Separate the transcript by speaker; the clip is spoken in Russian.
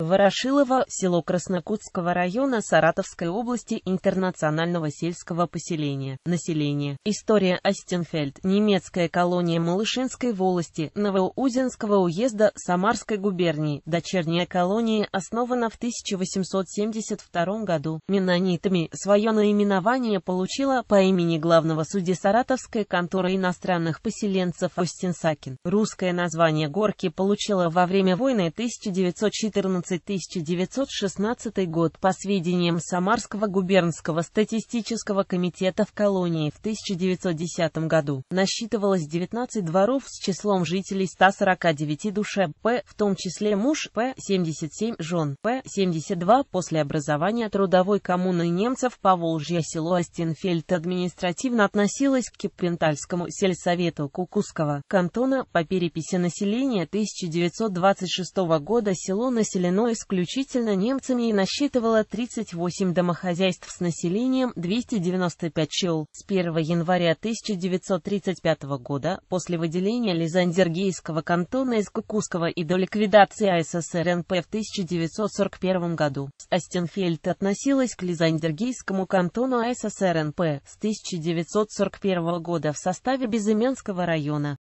Speaker 1: Ворошилово – село Краснокутского района Саратовской области интернационального сельского поселения. Население. История Остенфельд, Немецкая колония Малышинской волости Новоузенского уезда Самарской губернии. Дочерняя колония основана в 1872 году. Менонитами свое наименование получила по имени главного судьи Саратовской конторы иностранных поселенцев Остинсакин. Русское название горки получила во время войны 1914 11 1916 год по сведениям Самарского губернского статистического комитета в колонии в 1910 году насчитывалось 19 дворов с числом жителей 149 душе П, в том числе муж П, 77 жен П, 72 после образования трудовой коммуны немцев по Волжье село Остенфельд административно относилось к Киппентальскому сельсовету Кукуского кантона по переписи населения 1926 года село населено населено исключительно немцами и насчитывало 38 домохозяйств с населением 295 чел. С 1 января 1935 года, после выделения Лизандергейского кантона из Кукуского и до ликвидации АССРНП в 1941 году, Астенфельд относилась к Лизандергейскому кантону АССРНП с 1941 года в составе Безыменского района.